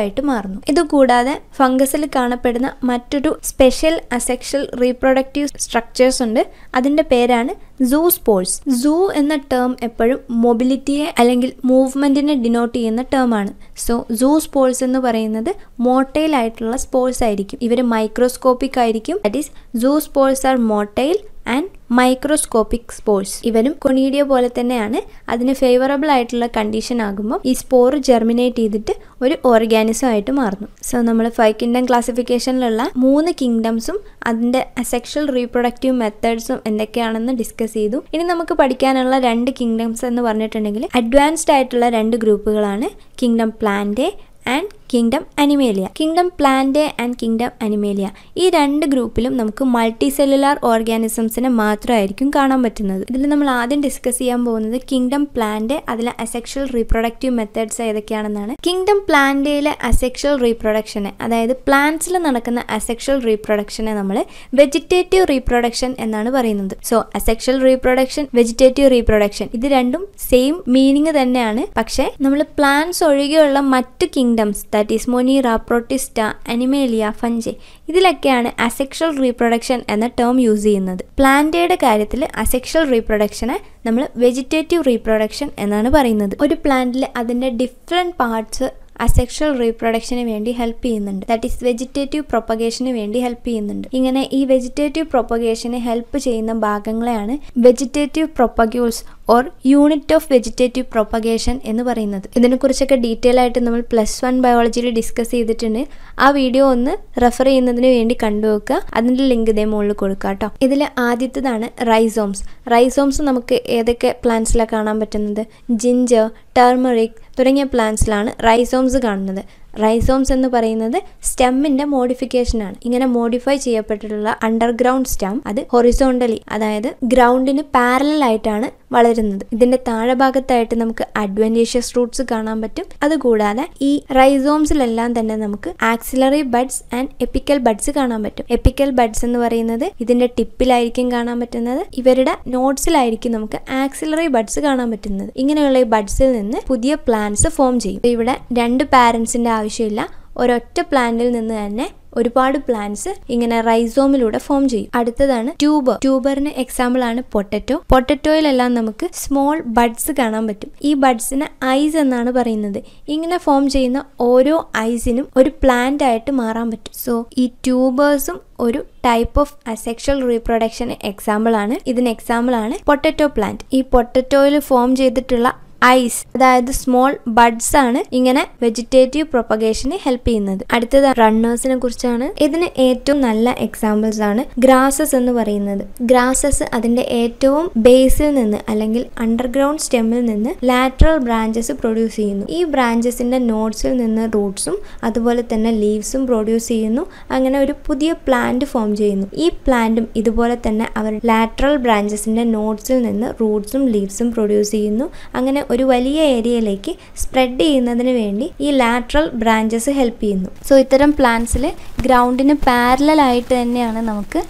ആയിട്ട് മാറുന്നു ഇതുകൂടാതെ ഫംഗസിൽ കാണപ്പെടുന്ന മറ്റൊരു സ്പെഷ്യൽ അസെക്ഷൽ റീപ്രൊഡക്റ്റീവ് സ്ട്രക്ചേഴ്സ് ഉണ്ട് അതിൻ്റെ പേരാണ് സൂ സ്പോർട്സ് സൂ എന്ന ടേം എപ്പോഴും മൊബിലിറ്റിയെ അല്ലെങ്കിൽ മൂവ്മെൻറ്റിനെ ഡിനോട്ട് ചെയ്യുന്ന ടേമാണ് സോ സൂ സ്പോർട്സ് എന്ന് പറയുന്നത് മോട്ടൈൽ ആയിട്ടുള്ള സ്പോർട്സ് ആയിരിക്കും ഇവർ മൈക്രോസ്കോപ്പിക് ആയിരിക്കും that is zoospores are motile and microscopic spores ഇവനും കൊണീഡിയ പോലെ തന്നെയാണ് അതിന് ഫേവറബിൾ ആയിട്ടുള്ള കണ്ടീഷൻ ആകുമ്പോൾ ഈ സ്പോർ ജെർമിനേറ്റ് ചെയ്തിട്ട് ഒരു ഓർഗാനിസം ആയിട്ട് മാറുന്നു സോ നമ്മൾ ഫൈവ് കിങ്ഡം ക്ലാസിഫിക്കേഷനിലുള്ള മൂന്ന് കിങ്ഡംസും അതിൻ്റെ സെക്ഷൽ റീപ്രൊഡക്റ്റീവ് മെത്തേഡ്സും എന്തൊക്കെയാണെന്ന് ഡിസ്കസ് ചെയ്തു ഇനി നമുക്ക് പഠിക്കാനുള്ള രണ്ട് കിങ്ഡംസ് എന്ന് പറഞ്ഞിട്ടുണ്ടെങ്കിൽ അഡ്വാൻസ്ഡ് ആയിട്ടുള്ള രണ്ട് ഗ്രൂപ്പുകളാണ് kingdom plant and kingdom Animalia kingdom plant and kingdom animalia ഈ രണ്ട് ഗ്രൂപ്പിലും നമുക്ക് മൾട്ടി സെല്ലുലാർ ഓർഗാനിസംസിനെ മാത്രമായിരിക്കും കാണാൻ പറ്റുന്നത് ഇതിൽ നമ്മൾ ആദ്യം ഡിസ്കസ് ചെയ്യാൻ പോകുന്നത് കിങ്ഡം പ്ലാന്റ് അതിലെ അസെക്ഷൽ റീപ്രൊഡക്റ്റീവ് മെത്തേഡ്സ് ഏതൊക്കെയാണെന്നാണ് കിങ്ഡം പ്ലാന്റയിലെ അസെക്ഷൽ റീപ്രൊഡക്ഷനെ അതായത് പ്ലാന്റ്സിൽ നടക്കുന്ന അസെക്ഷൽ റീപ്രൊഡക്ഷനെ നമ്മൾ വെജിറ്റേറ്റീവ് റീപ്രൊഡക്ഷൻ എന്നാണ് പറയുന്നത് so asexual reproduction vegetative reproduction ഇത് രണ്ടും സെയിം മീനിങ് തന്നെയാണ് പക്ഷേ നമ്മൾ പ്ലാന്റ്സ് ഒഴികെയുള്ള മറ്റ് kingdoms that is Monera Protista animalia fungi ഇതിലൊക്കെയാണ് അസെക്ഷൽ റീപ്രൊഡക്ഷൻ എന്ന ടേം യൂസ് ചെയ്യുന്നത് പ്ലാന്റയുടെ കാര്യത്തിൽ അസെക്ഷൽ റീപ്രൊഡക്ഷനെ നമ്മൾ വെജിറ്റേറ്റീവ് റീപ്രൊഡക്ഷൻ എന്നാണ് പറയുന്നത് ഒരു പ്ലാന്റിൽ അതിൻ്റെ ഡിഫറെൻറ്റ് പാർട്സ് അസെക്ഷൽ റീപ്രൊഡക്ഷന് വേണ്ടി ഹെൽപ്പ് ചെയ്യുന്നുണ്ട് ദാറ്റ് ഈസ് വെജിറ്റേറ്റീവ് പ്രൊപ്പഗേഷന് വേണ്ടി ഹെൽപ്പ് ചെയ്യുന്നുണ്ട് ഇങ്ങനെ ഈ വെജിറ്റേറ്റീവ് പ്രൊപ്പഗേഷന് ഹെൽപ്പ് ചെയ്യുന്ന ഭാഗങ്ങളെയാണ് vegetative propagules or unit of vegetative propagation എന്ന് പറയുന്നത് ഇതിനെക്കുറിച്ചൊക്കെ ഡീറ്റെയിൽ ആയിട്ട് നമ്മൾ പ്ലസ് വൺ ബയോളജിയിൽ ഡിസ്കസ് ചെയ്തിട്ടുണ്ട് ആ വീഡിയോ ഒന്ന് റെഫർ ചെയ്യുന്നതിന് വേണ്ടി കണ്ടുവെക്കുക അതിൻ്റെ ലിങ്ക് ഇതേ മുകളിൽ കൊടുക്കുക കേട്ടോ ഇതിൽ ആദ്യത്തേതാണ് റൈസോംസ് റൈസോംസ് നമുക്ക് ഏതൊക്കെ പ്ലാന്റ്സിലാണ് കാണാൻ പറ്റുന്നത് ജിഞ്ചർ ടർമറിക് തുടങ്ങിയ പ്ലാന്റ്സിലാണ് റൈസോംസ് കാണുന്നത് റൈസോംസ് എന്ന് പറയുന്നത് സ്റ്റെമ്മിന്റെ മോഡിഫിക്കേഷൻ ആണ് ഇങ്ങനെ മോഡിഫൈ ചെയ്യപ്പെട്ടിട്ടുള്ള അണ്ടർഗ്രൗണ്ട് സ്റ്റെം അത് ഹൊറിസോണ്ടലി അതായത് ഗ്രൗണ്ടിന് പാരലൽ ആയിട്ടാണ് വളരുന്നത് ഇതിന്റെ താഴെ ഭാഗത്തായിട്ട് നമുക്ക് അഡ്വൻറ്റീഷ്യസ് റൂട്ട്സ് കാണാൻ പറ്റും അതുകൂടാതെ ഈ റൈസോംസിലെല്ലാം തന്നെ നമുക്ക് axillary buds and apical buds കാണാൻ പറ്റും എപ്പിക്കൽ ബഡ്സ് എന്ന് പറയുന്നത് ഇതിന്റെ ടിപ്പിലായിരിക്കും കാണാൻ പറ്റുന്നത് ഇവരുടെ നോട്ട്സിലായിരിക്കും നമുക്ക് ആക്സിലറി ബഡ്സ് കാണാൻ പറ്റുന്നത് ഇങ്ങനെയുള്ള ഈ ബഡ്സിൽ നിന്ന് പുതിയ പ്ലാന്റ്സ് ഫോം ചെയ്യും ഇവിടെ രണ്ട് പാരന്റ്സിന്റെ ആവശ്യമില്ല ഒരൊറ്റ പ്ലാന്റിൽ നിന്ന് തന്നെ ഒരുപാട് പ്ലാന്റ്സ് ഇങ്ങനെ റൈസോമിലൂടെ ഫോം ചെയ്യും അടുത്തതാണ് ട്യൂബർ ട്യൂബറിന് എക്സാമ്പിൾ ആണ് പൊട്ടറ്റോ പൊട്ടറ്റോയിലെല്ലാം നമുക്ക് സ്മോൾ ബഡ്സ് കാണാൻ പറ്റും ഈ ബഡ്സിന് ഐസ് എന്നാണ് പറയുന്നത് ഇങ്ങനെ ഫോം ചെയ്യുന്ന ഓരോ ഐസിനും ഒരു പ്ലാന്റ് ആയിട്ട് മാറാൻ പറ്റും സോ ഈ ട്യൂബേഴ്സും ഒരു type of asexual reproduction example ആണ് ഇതിന് എക്സാമ്പിൾ ആണ് പൊട്ടറ്റോ പ്ലാന്റ് ഈ പൊട്ടറ്റോയിൽ ഫോം ചെയ്തിട്ടുള്ള ഐസ് അതായത് സ്മോൾ ബഡ്സ് ആണ് ഇങ്ങനെ വെജിറ്റേറ്റീവ് പ്രൊപ്പഗേഷന് ഹെൽപ്പ് ചെയ്യുന്നത് അടുത്തത് റണ്ണേഴ്സിനെ കുറിച്ചാണ് ഇതിന് ഏറ്റവും നല്ല എക്സാമ്പിൾസ് ആണ് ഗ്രാസസ് എന്ന് പറയുന്നത് ഗ്രാസസ് അതിന്റെ ഏറ്റവും ബേസിൽ നിന്ന് അല്ലെങ്കിൽ അണ്ടർഗ്രൗണ്ട് സ്റ്റെമ്മിൽ നിന്ന് ലാറ്ററൽ ബ്രാഞ്ചസ് പ്രൊഡ്യൂസ് ചെയ്യുന്നു ഈ ബ്രാഞ്ചസിന്റെ നോട്ട്സിൽ നിന്ന് റൂട്ട്സും അതുപോലെ തന്നെ ലീവ്സും പ്രൊഡ്യൂസ് ചെയ്യുന്നു അങ്ങനെ ഒരു പുതിയ പ്ലാന്റ് ഫോം ചെയ്യുന്നു ഈ പ്ലാന്റും ഇതുപോലെ തന്നെ അവർ ലാറ്ററൽ ബ്രാഞ്ചസിന്റെ നോട്ട്സിൽ നിന്ന് റൂട്ട്സും ലീവ്സും പ്രൊഡ്യൂസ് ചെയ്യുന്നു അങ്ങനെ ഒരു വലിയ ഏരിയയിലേക്ക് സ്പ്രെഡ് ചെയ്യുന്നതിന് വേണ്ടി ഈ ലാറ്ററൽ ബ്രാഞ്ചസ് ഹെൽപ്പ് ചെയ്യുന്നു സോ ഇത്തരം പ്ലാന്റ്സിൽ ഗ്രൗണ്ടിന് പാരലായിട്ട് തന്നെയാണ് നമുക്ക്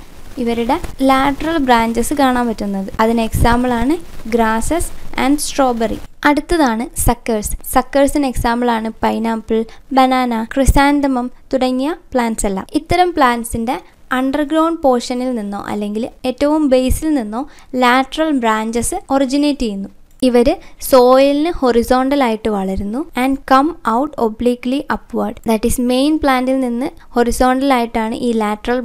ഇവരുടെ ലാറ്ററൽ ബ്രാഞ്ചസ് കാണാൻ പറ്റുന്നത് അതിന് എക്സാമ്പിളാണ് ഗ്രാസസ് ആൻഡ് സ്ട്രോബെറി അടുത്തതാണ് സക്കേഴ്സ് സക്കേഴ്സിന് എക്സാമ്പിളാണ് പൈനാപ്പിൾ ബനാന ക്രിസാന്തമം തുടങ്ങിയ പ്ലാന്റ്സ് എല്ലാം ഇത്തരം പ്ലാന്റ്സിൻ്റെ അണ്ടർഗ്രൗണ്ട് പോർഷനിൽ നിന്നോ അല്ലെങ്കിൽ ഏറ്റവും ബേസിൽ നിന്നോ ലാറ്ററൽ ബ്രാഞ്ചസ് ഒറിജിനേറ്റ് ചെയ്യുന്നു ഇവർ സോയിലിന് ആയിട്ട് വളരുന്നു and come out obliquely upward that is main പ്ലാന്റിൽ നിന്ന് ആയിട്ടാണ് ഈ ലാറ്ററൽ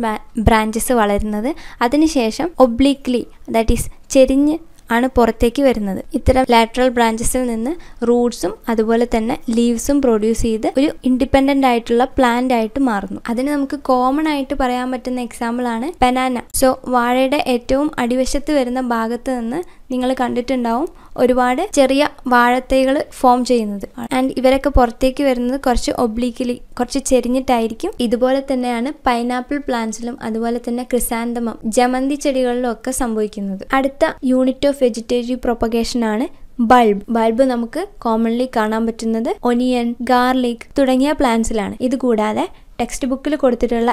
ബ്രാഞ്ചസ് വളരുന്നത് അതിനുശേഷം ഒബ്ലിക്ലി ദാറ്റ് ഈസ് ചെരിഞ്ഞ് ആണ് പുറത്തേക്ക് വരുന്നത് ഇത്തരം ലാറ്ററൽ ബ്രാഞ്ചസിൽ നിന്ന് റൂട്ട്സും അതുപോലെ തന്നെ ലീവ്സും പ്രൊഡ്യൂസ് ചെയ്ത് ഒരു ഇൻഡിപെൻഡൻ്റ് ആയിട്ടുള്ള പ്ലാന്റ് ആയിട്ട് മാറുന്നു അതിന് നമുക്ക് കോമൺ ആയിട്ട് പറയാൻ പറ്റുന്ന എക്സാമ്പിൾ ആണ് ബനാന സോ വാഴയുടെ ഏറ്റവും അടിവശത്ത് വരുന്ന ഭാഗത്ത് നിന്ന് നിങ്ങൾ കണ്ടിട്ടുണ്ടാവും ഒരുപാട് ചെറിയ വാഴത്തൈകൾ ഫോം ചെയ്യുന്നത് ആൻഡ് ഇവരൊക്കെ പുറത്തേക്ക് വരുന്നത് കുറച്ച് ഒബ്ലീക്കിലി കുറച്ച് ചെരിഞ്ഞിട്ടായിരിക്കും ഇതുപോലെ തന്നെയാണ് പൈനാപ്പിൾ പ്ലാന്റ്സിലും അതുപോലെ തന്നെ ക്രിസാന്തമം ജമന്തി ചെടികളിലും ഒക്കെ സംഭവിക്കുന്നത് അടുത്ത യൂണിറ്റ് ഓഫ് വെജിറ്റേറ്റീവ് പ്രൊപ്പഗേഷൻ ആണ് ബൾബ് ബൾബ് നമുക്ക് കോമൺലി കാണാൻ പറ്റുന്നത് ഒനിയൻ ഗാർലിക് തുടങ്ങിയ പ്ലാന്റ്സിലാണ് ഇത് കൂടാതെ ടെക്സ്റ്റ് ബുക്കിൽ കൊടുത്തിട്ടുള്ള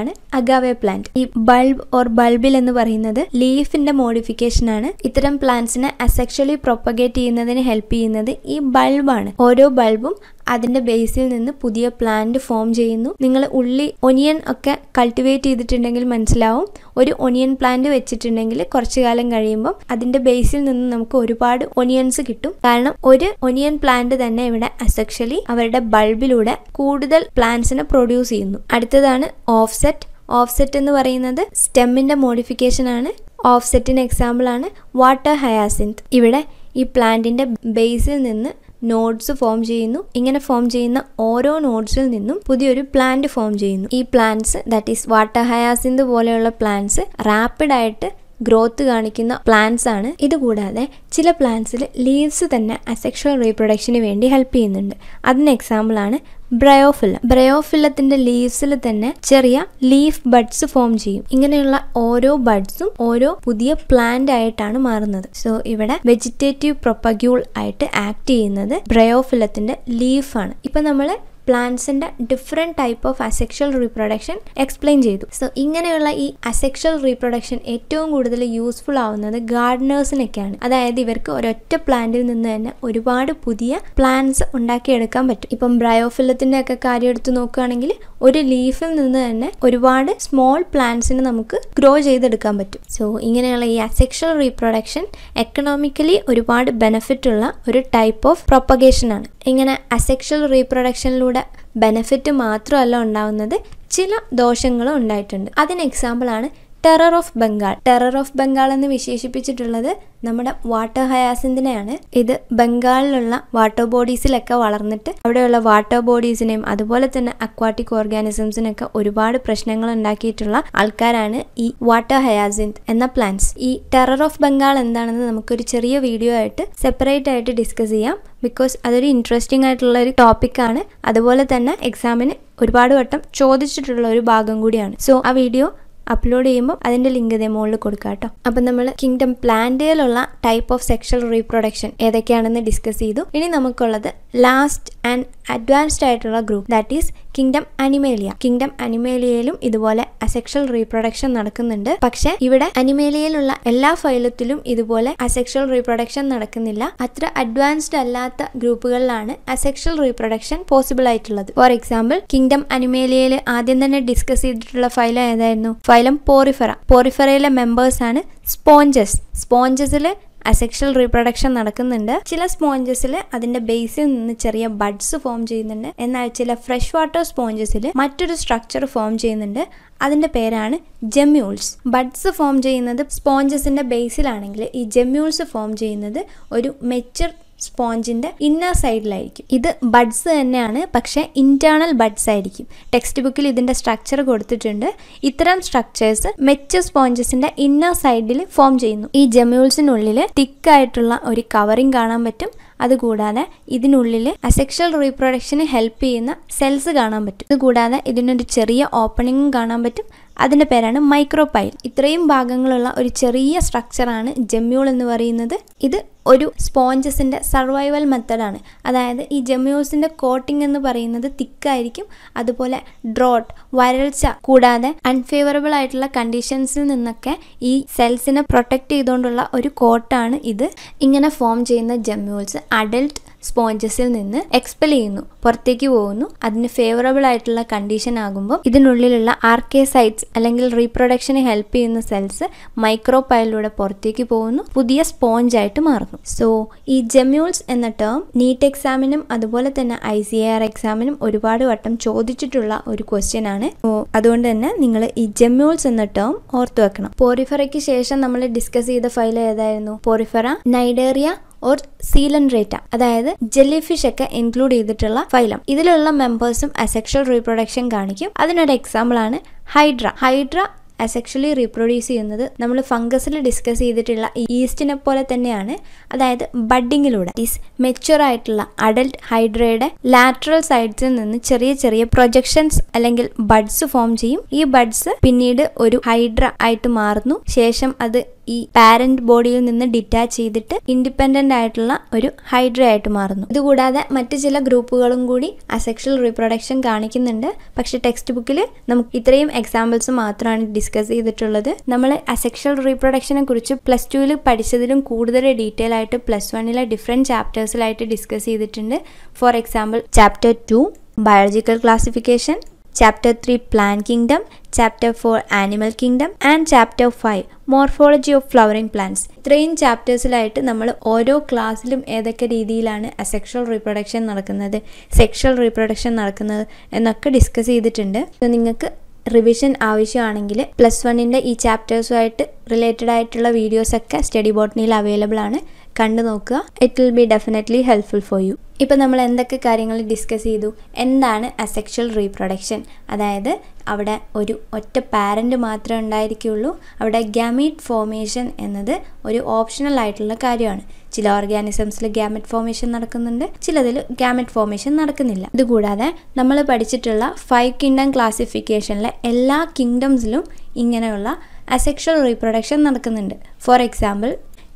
ആണ് അഗാവെ പ്ലാന്റ് ഈ ബൾബ് ഓർ ബൾബിൽ എന്ന് പറയുന്നത് ലീഫിന്റെ മോഡിഫിക്കേഷൻ ആണ് ഇത്തരം പ്ലാന്റ്സിനെ അസെക്ഷലി പ്രൊപ്പഗേറ്റ് ചെയ്യുന്നതിന് ഹെൽപ്പ് ചെയ്യുന്നത് ഈ ബൾബാണ് ഓരോ ബൾബും അതിൻ്റെ ബേസിൽ നിന്ന് പുതിയ പ്ലാന്റ് ഫോം ചെയ്യുന്നു നിങ്ങൾ ഉള്ളി ഒനിയൻ ഒക്കെ കൾട്ടിവേറ്റ് ചെയ്തിട്ടുണ്ടെങ്കിൽ മനസ്സിലാവും ഒരു ഒനിയൻ പ്ലാന്റ് വെച്ചിട്ടുണ്ടെങ്കിൽ കുറച്ചു കാലം കഴിയുമ്പോൾ അതിൻ്റെ ബേസിൽ നിന്ന് നമുക്ക് ഒരുപാട് ഒനിയൻസ് കിട്ടും കാരണം ഒരു ഒനിയൻ പ്ലാന്റ് തന്നെ ഇവിടെ അസെക്ഷലി അവരുടെ ബൾബിലൂടെ കൂടുതൽ പ്ലാന്റ്സിനെ പ്രൊഡ്യൂസ് ചെയ്യുന്നു അടുത്തതാണ് ഓഫ്സെറ്റ് ഓഫ്സെറ്റ് എന്ന് പറയുന്നത് സ്റ്റെമ്മിൻ്റെ മോഡിഫിക്കേഷൻ ആണ് ഓഫ്സെറ്റിന് എക്സാമ്പിളാണ് വാട്ടർ ഹയാസിൻത് ഇവിടെ ഈ പ്ലാന്റിൻ്റെ ബേസിൽ നിന്ന് നോഡ്സ് ഫോം ചെയ്യുന്നു ഇങ്ങനെ ഫോം ചെയ്യുന്ന ഓരോ നോഡ്സിൽ നിന്നും പുതിയൊരു പ്ലാന്റ് ഫോം ചെയ്യുന്നു ഈ plants that is water hyacinth പോലെയുള്ള പ്ലാന്റ്സ് റാപ്പിഡ് ആയിട്ട് ഗ്രോത്ത് കാണിക്കുന്ന പ്ലാന്റ്സ് ആണ് ഇതുകൂടാതെ ചില പ്ലാന്റ്സിൽ ലീവ്സ് തന്നെ അസെക്ഷൽ റീപ്രൊഡക്ഷന് വേണ്ടി ഹെൽപ്പ് ചെയ്യുന്നുണ്ട് അതിന് എക്സാമ്പിളാണ് ബ്രയോഫില്ല ബ്രയോഫില്ലത്തിന്റെ ലീവ്സിൽ തന്നെ ചെറിയ ലീഫ് ബഡ്സ് ഫോം ചെയ്യും ഇങ്ങനെയുള്ള ഓരോ ബഡ്സും ഓരോ പുതിയ പ്ലാന്റ് ആയിട്ടാണ് മാറുന്നത് സോ ഇവിടെ വെജിറ്റേറ്റീവ് പ്രൊപ്പഗ്യൂൾ ആയിട്ട് ആക്ട് ചെയ്യുന്നത് ബ്രയോഫില്ലത്തിന്റെ ലീഫാണ് ഇപ്പൊ നമ്മൾ പ്ലാന്റ്സിന്റെ different type of asexual reproduction explain ചെയ്തു സോ ഇങ്ങനെയുള്ള ഈ അസെക്ഷൽ റീപ്രൊഡക്ഷൻ ഏറ്റവും കൂടുതൽ യൂസ്ഫുൾ ആവുന്നത് ഗാർഡനേഴ്സിനൊക്കെയാണ് അതായത് ഇവർക്ക് ഒരൊറ്റ പ്ലാന്റിൽ നിന്ന് തന്നെ ഒരുപാട് പുതിയ പ്ലാന്റ്സ് ഉണ്ടാക്കിയെടുക്കാൻ പറ്റും ഇപ്പം ബ്രയോഫില്ലത്തിന്റെ ഒക്കെ കാര്യം എടുത്ത് നോക്കുകയാണെങ്കിൽ ഒരു ലീഫിൽ നിന്ന് തന്നെ ഒരുപാട് സ്മോൾ പ്ലാന്റ്സിന് നമുക്ക് ഗ്രോ ചെയ്തെടുക്കാൻ പറ്റും സോ ഇങ്ങനെയുള്ള ഈ അസെക്ഷൽ റീപ്രൊഡക്ഷൻ എക്കണോമിക്കലി ഒരുപാട് ബെനഫിറ്റ് ഉള്ള ഒരു ടൈപ്പ് ഓഫ് പ്രൊപ്പഗേഷൻ ആണ് ഇങ്ങനെ അസെക്ഷൽ റീപ്രൊഡക്ഷനിലൂടെ ബെനഫിറ്റ് മാത്രമല്ല ഉണ്ടാവുന്നത് ചില ദോഷങ്ങളും ഉണ്ടായിട്ടുണ്ട് അതിന് എക്സാമ്പിളാണ് terror of Bengal terror of Bengal എന്ന് വിശേഷിപ്പിച്ചിട്ടുള്ളത് നമ്മുടെ വാട്ടർ ഹയാസിന്തിനെയാണ് ഇത് ബംഗാളിലുള്ള വാട്ടർ ബോഡീസിലൊക്കെ വളർന്നിട്ട് അവിടെയുള്ള വാട്ടർ ബോഡീസിനെയും അതുപോലെ തന്നെ അക്വാട്ടിക് ഓർഗാനിസംസിനൊക്കെ ഒരുപാട് പ്രശ്നങ്ങൾ ഉണ്ടാക്കിയിട്ടുള്ള ആൾക്കാരാണ് ഈ വാട്ടർ ഹയാസിന്ത് എന്ന പ്ലാന്റ്സ് ഈ ടെറർ ഓഫ് ബംഗാൾ എന്താണെന്ന് നമുക്കൊരു ചെറിയ വീഡിയോ ആയിട്ട് സെപ്പറേറ്റ് ആയിട്ട് ഡിസ്കസ് ചെയ്യാം ബിക്കോസ് അതൊരു ഇൻട്രസ്റ്റിംഗ് ആയിട്ടുള്ള ഒരു ടോപ്പിക്കാണ് അതുപോലെ തന്നെ എക്സാമിന് ഒരുപാട് വട്ടം ചോദിച്ചിട്ടുള്ള ഒരു ഭാഗം കൂടിയാണ് സോ ആ വീഡിയോ അപ്ലോഡ് ചെയ്യുമ്പോൾ അതിൻ്റെ ലിങ്ക് ഇതേ മുകളിൽ കൊടുക്കുക കേട്ടോ അപ്പം നമ്മൾ കിങ്ഡം പ്ലാന്റയിലുള്ള ടൈപ്പ് ഓഫ് സെക്ഷൽ റീപ്രൊഡക്ഷൻ ഏതൊക്കെയാണെന്ന് ഡിസ്കസ് ചെയ്തു ഇനി നമുക്കുള്ളത് ലാസ്റ്റ് ആൻഡ് അഡ്വാൻസ്ഡ് ആയിട്ടുള്ള group that is kingdom Animalia kingdom അനിമേലിയയിലും ഇതുപോലെ അസെക്ഷൽ റീപ്രൊഡക്ഷൻ നടക്കുന്നുണ്ട് പക്ഷെ ഇവിടെ അനിമേലിയയിലുള്ള എല്ലാ ഫൈലത്തിലും ഇതുപോലെ അസെക്ഷൽ റീപ്രൊഡക്ഷൻ നടക്കുന്നില്ല അത്ര അഡ്വാൻസ്ഡ് അല്ലാത്ത ഗ്രൂപ്പുകളിലാണ് അസെക്ഷൽ റീപ്രൊഡക്ഷൻ പോസിബിൾ ആയിട്ടുള്ളത് ഫോർ എക്സാമ്പിൾ കിങ്ഡം അനിമേലിയയിൽ ആദ്യം തന്നെ ഡിസ്കസ് ചെയ്തിട്ടുള്ള ഫൈല ഏതായിരുന്നു ഫൈലം പോറിഫറ പോറിഫറയിലെ മെമ്പേഴ്സ് ആണ് സ്പോഞ്ചസ് സ്പോഞ്ചസിൽ അസെക്ഷൽ റീപ്രൊഡക്ഷൻ നടക്കുന്നുണ്ട് ചില സ്പോഞ്ചസിൽ അതിന്റെ ബേസിൽ നിന്ന് ചെറിയ ബഡ്സ് ഫോം ചെയ്യുന്നുണ്ട് എന്നാൽ ചില ഫ്രഷ് വാട്ടർ സ്പോഞ്ചസിൽ മറ്റൊരു സ്ട്രക്ചർ ഫോം ചെയ്യുന്നുണ്ട് അതിന്റെ പേരാണ് ജെമ്യൂൾസ് ബഡ്സ് ഫോം ചെയ്യുന്നത് സ്പോഞ്ചസിന്റെ ബേസിലാണെങ്കിൽ ഈ ജെമ്യൂൾസ് ഫോം ചെയ്യുന്നത് ഒരു മെച്ചർ സ്പോഞ്ചിൻ്റെ ഇന്നർ സൈഡിലായിരിക്കും ഇത് ബഡ്സ് തന്നെയാണ് പക്ഷേ ഇൻറ്റേർണൽ ബഡ്സ് ആയിരിക്കും ടെക്സ്റ്റ് ബുക്കിൽ ഇതിൻ്റെ സ്ട്രക്ചർ കൊടുത്തിട്ടുണ്ട് ഇത്തരം സ്ട്രക്ചേഴ്സ് മെച്ച സ്പോഞ്ചസിൻ്റെ ഇന്നർ സൈഡിൽ ഫോം ചെയ്യുന്നു ഈ ജെമ്യൂൾസിനുള്ളിൽ തിക്കായിട്ടുള്ള ഒരു കവറിങ് കാണാൻ പറ്റും അതുകൂടാതെ ഇതിനുള്ളിൽ അസെക്ഷൽ റീപ്രൊഡക്ഷന് ഹെൽപ്പ് ചെയ്യുന്ന സെൽസ് കാണാൻ പറ്റും ഇതുകൂടാതെ ഇതിനൊരു ചെറിയ ഓപ്പണിങ്ങും കാണാൻ പറ്റും അതിൻ്റെ പേരാണ് മൈക്രോപൈൽ ഇത്രയും ഭാഗങ്ങളുള്ള ഒരു ചെറിയ സ്ട്രക്ചറാണ് ജെമ്യൂൾ എന്ന് പറയുന്നത് ഇത് ഒരു സ്പോഞ്ചസിൻ്റെ സർവൈവൽ മെത്തഡാണ് അതായത് ഈ ജെമ്യൂസിൻ്റെ കോട്ടിംഗ് എന്ന് പറയുന്നത് തിക്കായിരിക്കും അതുപോലെ ഡ്രോട്ട് വരൾച്ച കൂടാതെ അൺഫേവറബിൾ ആയിട്ടുള്ള കണ്ടീഷൻസിൽ നിന്നൊക്കെ ഈ സെൽസിനെ പ്രൊട്ടക്റ്റ് ചെയ്തുകൊണ്ടുള്ള ഒരു കോട്ടാണ് ഇത് ഇങ്ങനെ ഫോം ചെയ്യുന്ന ജെമ്യൂൾസ് അഡൽട്ട് സ്പോഞ്ചസിൽ നിന്ന് എക്സ്പെൽ ചെയ്യുന്നു പുറത്തേക്ക് പോകുന്നു അതിന് ഫേവറബിൾ ആയിട്ടുള്ള കണ്ടീഷൻ ആകുമ്പോൾ ഇതിനുള്ളിലുള്ള ആർക്കേസൈറ്റ്സ് അല്ലെങ്കിൽ റീപ്രൊഡക്ഷന് ഹെൽപ്പ് ചെയ്യുന്ന സെൽസ് മൈക്രോപൈലിലൂടെ പുറത്തേക്ക് പോകുന്നു പുതിയ സ്പോഞ്ചായിട്ട് മാറുന്നു ഉണ്ടാകും സോ ഈ ജെമ്യൂൾസ് എന്ന ടേം നീറ്റ് എക്സാമിനും അതുപോലെ തന്നെ ഐ സി ആർ എക്സാമിനും ഒരുപാട് വട്ടം ചോദിച്ചിട്ടുള്ള ഒരു ക്വസ്റ്റ്യൻ ആണ് അതുകൊണ്ട് തന്നെ നിങ്ങൾ ഈ ജെമ്യൂൾസ് എന്ന ടേം ഓർത്തു വെക്കണം പോറിഫറയ്ക്ക് ശേഷം നമ്മൾ ഡിസ്കസ് ചെയ്ത ഫയൽ ഏതായിരുന്നു Porifera Cnidaria or coelenterata അതായത് ജെല്ലി ഫിഷ് ഒക്കെ ഇൻക്ലൂഡ് ചെയ്തിട്ടുള്ള ഫൈലം ഇതിലുള്ള മെമ്പേഴ്സും അസെക്ഷൽ റീപ്രൊഡക്ഷൻ കാണിക്കും അതിനൊരു എക്സാമ്പിൾ ആണ് ഹൈഡ്ര ഹൈഡ്ര അസെക്ഷലി റീപ്രൊഡ്യൂസ് ചെയ്യുന്നത് നമ്മൾ ഫംഗസിൽ ഡിസ്കസ് ചെയ്തിട്ടുള്ള ഈസ്റ്റിനെ പോലെ തന്നെയാണ് അതായത് ബഡിങ്ങിലൂടെ ഈസ് മെച്ചുർ ആയിട്ടുള്ള അഡൽട്ട് ഹൈഡ്രയുടെ ലാറ്ററൽ സൈഡ്സിൽ നിന്ന് ചെറിയ ചെറിയ പ്രൊജക്ഷൻസ് അല്ലെങ്കിൽ ബഡ്സ് ഫോം ചെയ്യും ഈ ബഡ്സ് പിന്നീട് ഒരു ഹൈഡ്ര ആയിട്ട് മാറുന്നു ശേഷം അത് ഈ പാരന്റ് ബോഡിയിൽ നിന്ന് ഡിറ്റാച്ച് ചെയ്തിട്ട് ഇൻഡിപെൻഡന്റ് ആയിട്ടുള്ള ഒരു ഹൈഡ്ര ആയിട്ട് മാറുന്നു ഇതുകൂടാതെ മറ്റു ചില ഗ്രൂപ്പുകളും കൂടി അസെക്ഷൽ റീപ്രൊഡക്ഷൻ കാണിക്കുന്നുണ്ട് പക്ഷെ ടെക്സ്റ്റ് ബുക്കിൽ നമുക്ക് ഇത്രയും എക്സാമ്പിൾസ് മാത്രമാണ് ഡിസ്കസ് ചെയ്തിട്ടുള്ളത് നമ്മൾ അസെക്ഷൽ റീപ്രൊഡക്ഷനെ കുറിച്ച് പ്ലസ് ടുവിൽ പഠിച്ചതിലും കൂടുതൽ ഡീറ്റെയിൽ ആയിട്ട് പ്ലസ് വണ്ണിലെ ഡിഫറെൻറ്റ് ചാപ്റ്റേഴ്സിലായിട്ട് ഡിസ്കസ് ചെയ്തിട്ടുണ്ട് for example chapter two biological classification Chapter 3 Plant Kingdom, Chapter 4 Animal Kingdom and chapter five morphology of flowering plants ഇത്രയും ചാപ്റ്റേഴ്സിലായിട്ട് നമ്മൾ ഓരോ ക്ലാസ്സിലും ഏതൊക്കെ രീതിയിലാണ് അസെക്ഷൽ റീപ്രൊഡക്ഷൻ നടക്കുന്നത് സെക്ഷൽ റീപ്രൊഡക്ഷൻ നടക്കുന്നത് എന്നൊക്കെ ഡിസ്കസ് ചെയ്തിട്ടുണ്ട് നിങ്ങൾക്ക് റിവിഷൻ ആവശ്യമാണെങ്കിൽ പ്ലസ് വണ്ണിൻ്റെ ഈ ചാപ്റ്റേഴ്സുമായിട്ട് റിലേറ്റഡ് ആയിട്ടുള്ള വീഡിയോസൊക്കെ സ്റ്റഡി ബോട്ടണിയിൽ അവൈലബിൾ ആണ് കണ്ടു നോക്കുക it will be definitely helpful for you ഇപ്പം നമ്മൾ എന്തൊക്കെ കാര്യങ്ങൾ ഡിസ്കസ് ചെയ്തു എന്താണ് അസെക്ഷൽ റീപ്രൊഡക്ഷൻ അതായത് അവിടെ ഒരു ഒറ്റ പാരൻറ്റ് മാത്രമേ ഉണ്ടായിരിക്കുകയുള്ളൂ അവിടെ ഗ്യാമീറ്റ് ഫോർമേഷൻ എന്നത് ഒരു ഓപ്ഷണൽ ആയിട്ടുള്ള കാര്യമാണ് ചില ഓർഗാനിസംസിൽ ഗ്യാമറ്റ് ഫോർമേഷൻ നടക്കുന്നുണ്ട് ചിലതിൽ ഗ്യാമറ്റ് ഫോർമേഷൻ നടക്കുന്നില്ല ഇതുകൂടാതെ നമ്മൾ പഠിച്ചിട്ടുള്ള ഫൈവ് കിങ്ഡം ക്ലാസിഫിക്കേഷനിലെ എല്ലാ കിങ്ഡംസിലും ഇങ്ങനെയുള്ള അസെക്ഷൽ റീപ്രൊഡക്ഷൻ നടക്കുന്നുണ്ട് for example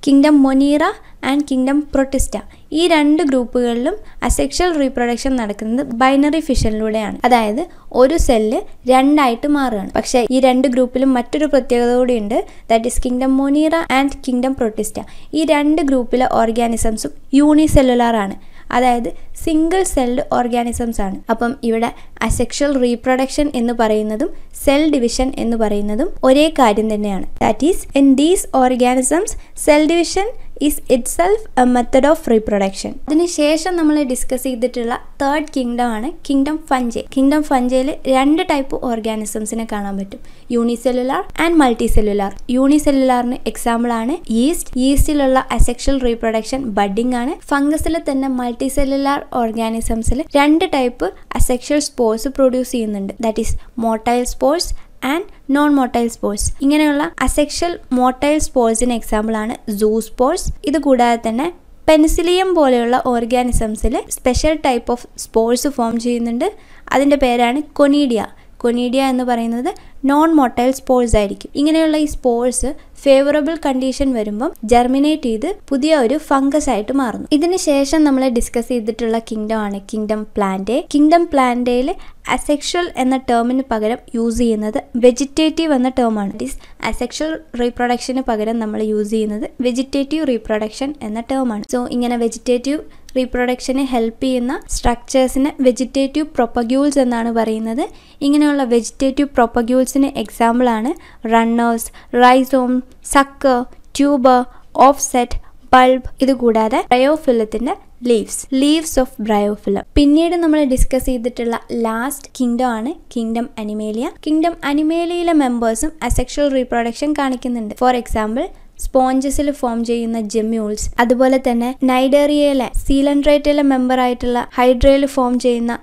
kingdom Monera and kingdom Protista ഈ രണ്ട് ഗ്രൂപ്പുകളിലും അസെക്ഷൽ റീപ്രൊഡക്ഷൻ നടക്കുന്നത് ബൈനറി ഫിഷനിലൂടെയാണ് അതായത് ഒരു സെല്ല് രണ്ടായിട്ട് മാറുകയാണ് പക്ഷേ ഈ രണ്ട് ഗ്രൂപ്പിലും മറ്റൊരു പ്രത്യേകത കൂടിയുണ്ട് that is kingdom Monera and kingdom Protista ഈ രണ്ട് ഗ്രൂപ്പിലെ ഓർഗാനിസംസും യൂണിസെല്ലുലാർ ആണ് അതായത് സിംഗിൾ സെൽഡ് ഓർഗാനിസംസ് ആണ് അപ്പം ഇവിടെ അസെക്ഷൽ റീപ്രൊഡക്ഷൻ എന്ന് പറയുന്നതും സെൽ ഡിവിഷൻ എന്ന് പറയുന്നതും ഒരേ കാര്യം തന്നെയാണ് that is in these organisms cell division is itself a method of reproduction അതിനുശേഷം നമ്മൾ ഡിസ്കസ് ചെയ്തിട്ടുള്ള തേർഡ് കിങ്ഡം ആണ് കിങ്ഡം ഫഞ്ചെ കിങ്ഡം ഫഞ്ചയിൽ രണ്ട് ടൈപ്പ് ഓർഗാനിസംസിനെ കാണാൻ പറ്റും യൂണിസെല്ലുലാർ ആൻഡ് മൾട്ടി സെല്ലുലാർ യൂണിസെല്ലുലാറിന് എക്സാമ്പിൾ ആണ് ഈസ്റ്റ് ഈസ്റ്റിലുള്ള അസെക്ഷൽ റീപ്രൊഡക്ഷൻ ബഡിംഗ് ആണ് ഫംഗസിൽ തന്നെ മൾട്ടി സെല്ലുലാർ ഓർഗാനിസംസിൽ രണ്ട് ടൈപ്പ് അസെക്ഷൽ സ്പോർട്സ് പ്രൊഡ്യൂസ് ചെയ്യുന്നുണ്ട് that is motile spores and non motile spores ഇങ്ങനെയുള്ള അസെക്ഷൽ മോട്ടൈൽ സ്പോർട്സിന് എക്സാമ്പിളാണ് സൂ സ്പോർട്സ് ഇത് കൂടാതെ തന്നെ പെൻസിലിയം പോലെയുള്ള ഓർഗാനിസംസിൽ special type of spores form ചെയ്യുന്നുണ്ട് അതിൻ്റെ പേരാണ് കൊനീഡിയ കൊനീഡിയ എന്ന് പറയുന്നത് നോൺ മോട്ടൈൽ സ്പോർട്സ് ആയിരിക്കും ഇങ്ങനെയുള്ള ഈ സ്പോർട്സ് ഫേവറബിൾ കണ്ടീഷൻ വരുമ്പം ജെർമിനേറ്റ് ചെയ്ത് പുതിയ ഒരു ഫംഗസ് ആയിട്ട് മാറുന്നു ഇതിനുശേഷം നമ്മൾ ഡിസ്കസ് ചെയ്തിട്ടുള്ള കിങ്ഡം ആണ് കിങ്ഡം പ്ലാന്റേ കിങ്ഡം പ്ലാന്റയിൽ അസെക്ഷൽ എന്ന ടേമിന് പകരം യൂസ് ചെയ്യുന്നത് വെജിറ്റേറ്റീവ് എന്ന ടേമാണ് ഈസ് അസെക്ഷൽ റീപ്രൊഡക്ഷന് പകരം നമ്മൾ യൂസ് ചെയ്യുന്നത് വെജിറ്റേറ്റീവ് റീപ്രൊഡക്ഷൻ എന്ന ടേമാണ് സോ ഇങ്ങനെ വെജിറ്റേറ്റീവ് റീപ്രൊഡക്ഷന് ഹെൽപ്പ് ചെയ്യുന്ന സ്ട്രക്ചേഴ്സിന് വെജിറ്റേറ്റീവ് പ്രൊപ്പഗ്യൂൾസ് എന്നാണ് പറയുന്നത് ഇങ്ങനെയുള്ള വെജിറ്റേറ്റീവ് പ്രൊപ്പഗ്യൂൾസിന് എക്സാമ്പിളാണ് runners rhizome sucker tuber offset bulb ഇത് കൂടാതെ ബ്രയോഫിലത്തിന്റെ ലീവ്സ് ലീവ്സ് ഓഫ് ബ്രയോഫിലം പിന്നീട് നമ്മൾ ഡിസ്കസ് ചെയ്തിട്ടുള്ള ലാസ്റ്റ് കിങ്ഡം ആണ് കിങ്ഡം അനിമേലിയ കിങ്ഡം അനിമേലിയയിലെ മെമ്പേഴ്സും അസെക്ഷൽ റീപ്രൊഡക്ഷൻ കാണിക്കുന്നുണ്ട് ഫോർ എക്സാമ്പിൾ സ്പോഞ്ചസിൽ ഫോം ചെയ്യുന്ന ജെമ്യൂൾസ് അതുപോലെ തന്നെ നൈഡേറിയയിലെ സീലൻഡ്രൈറ്റിലെ മെമ്പർ ആയിട്ടുള്ള ഹൈഡ്രയിൽ ഫോം ചെയ്യുന്ന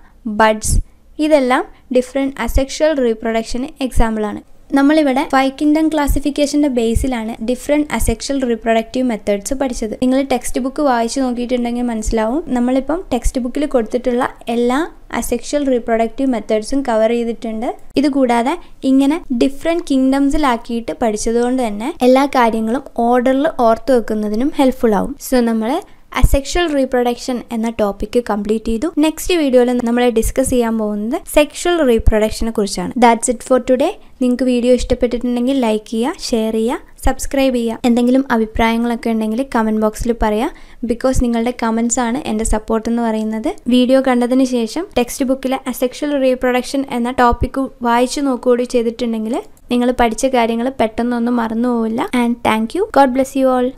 ബഡ്സ് ഇതെല്ലാം ഡിഫറെൻറ്റ് അസെക്ഷൽ റീപ്രൊഡക്ഷന് എക്സാമ്പിളാണ് നമ്മളിവിടെ വൈക്കിൻഡം ക്ലാസിഫിക്കേഷന്റെ ബേസിലാണ് ഡിഫറെന്റ് അസെക്ഷൽ റീപ്രൊഡക്റ്റീവ് മെത്തേഡ്സ് പഠിച്ചത് നിങ്ങൾ ടെക്സ്റ്റ് ബുക്ക് വായിച്ചു നോക്കിയിട്ടുണ്ടെങ്കിൽ മനസ്സിലാവും നമ്മളിപ്പം ടെക്സ്റ്റ് ബുക്കിൽ കൊടുത്തിട്ടുള്ള എല്ലാ അസെക്ഷൽ റീപ്രൊഡക്റ്റീവ് മെത്തേഡ്സും കവർ ചെയ്തിട്ടുണ്ട് ഇതുകൂടാതെ ഇങ്ങനെ ഡിഫറെന്റ് കിങ്ഡംസിലാക്കിയിട്ട് പഠിച്ചതുകൊണ്ട് തന്നെ എല്ലാ കാര്യങ്ങളും ഓർഡറിൽ ഓർത്തു വെക്കുന്നതിനും ഹെൽപ്ഫുൾ ആവും സോ നമ്മൾ അസെക്ഷൽ റീപ്രൊഡക്ഷൻ എന്ന ടോപ്പിക് കംപ്ലീറ്റ് ചെയ്തു നെക്സ്റ്റ് വീഡിയോയിൽ നമ്മൾ ഡിസ്കസ് ചെയ്യാൻ പോകുന്നത് സെക്ഷൽ റീപ്രൊഡക്ഷനെ കുറിച്ചാണ് ദാറ്റ്സ് ഇറ്റ് ഫോർ ടുഡേ നിങ്ങൾക്ക് വീഡിയോ ഇഷ്ടപ്പെട്ടിട്ടുണ്ടെങ്കിൽ ലൈക്ക് ചെയ്യുക ഷെയർ ചെയ്യുക സബ്സ്ക്രൈബ് ചെയ്യുക എന്തെങ്കിലും അഭിപ്രായങ്ങളൊക്കെ ഉണ്ടെങ്കിൽ കമൻറ്റ് ബോക്സിൽ പറയാം ബിക്കോസ് നിങ്ങളുടെ കമൻസ് ആണ് എൻ്റെ സപ്പോർട്ട് എന്ന് പറയുന്നത് വീഡിയോ കണ്ടതിന് ശേഷം ടെക്സ്റ്റ് ബുക്കിലെ അസെക്ഷൽ റീപ്രൊഡക്ഷൻ എന്ന ടോപ്പിക്ക് വായിച്ചു നോക്കുകൂടി ചെയ്തിട്ടുണ്ടെങ്കിൽ നിങ്ങൾ പഠിച്ച കാര്യങ്ങൾ പെട്ടെന്നൊന്നും മറന്നു പോവില്ല and thank you God bless you all